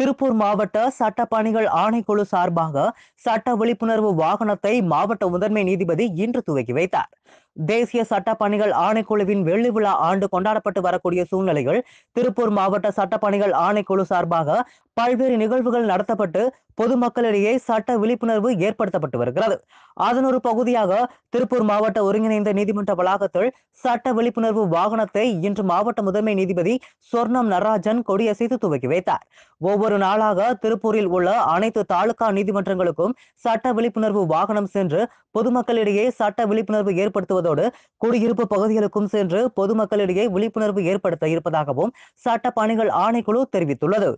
திருப்பூர் மாவட்ட சட்ட பணிகள் ஆணைக்குழு சார்பாக சட்ட விழிப்புணர்வு வாகனத்தை மாவட்ட முதன்மை நீதிபதி இன்று துவக்கி வைத்தார் தேசிய சட்ட பணிகள் ஆணைக்குழுவின் வெள்ளி விழா ஆண்டு கொண்டாடப்பட்டு வரக்கூடிய சூழ்நிலையில் திருப்பூர் மாவட்ட சட்ட பணிகள் ஆணைக்குழு சார்பாக பல்வேறு நிகழ்வுகள் நடத்தப்பட்டு பொதுமக்களிடையே சட்ட விழிப்புணர்வு ஏற்படுத்தப்பட்டு வருகிறது அதன் ஒரு பகுதியாக திருப்பூர் மாவட்ட ஒருங்கிணைந்த நீதிமன்ற வளாகத்தில் சட்ட விழிப்புணர்வு வாகனத்தை இன்று மாவட்ட முதன்மை நீதிபதி சொர்ணம் நடராஜன் கொடியசைத்து துவக்கி வைத்தார் ஒவ்வொரு நாளாக திருப்பூரில் உள்ள அனைத்து தாலுகா நீதிமன்றங்களுக்கும் சட்ட விழிப்புணர்வு வாகனம் சென்று பொதுமக்களிடையே சட்ட விழிப்புணர்வு ஏற்படுத்துவது வழங்குவதோடு குடியிருப்பு பகுதிகளுக்கும் சென்று பொதுமக்களிடையே விழிப்புணர்வு ஏற்படுத்த இருப்பதாகவும் சட்டப்பணிகள் ஆணைக்குழு தெரிவித்துள்ளது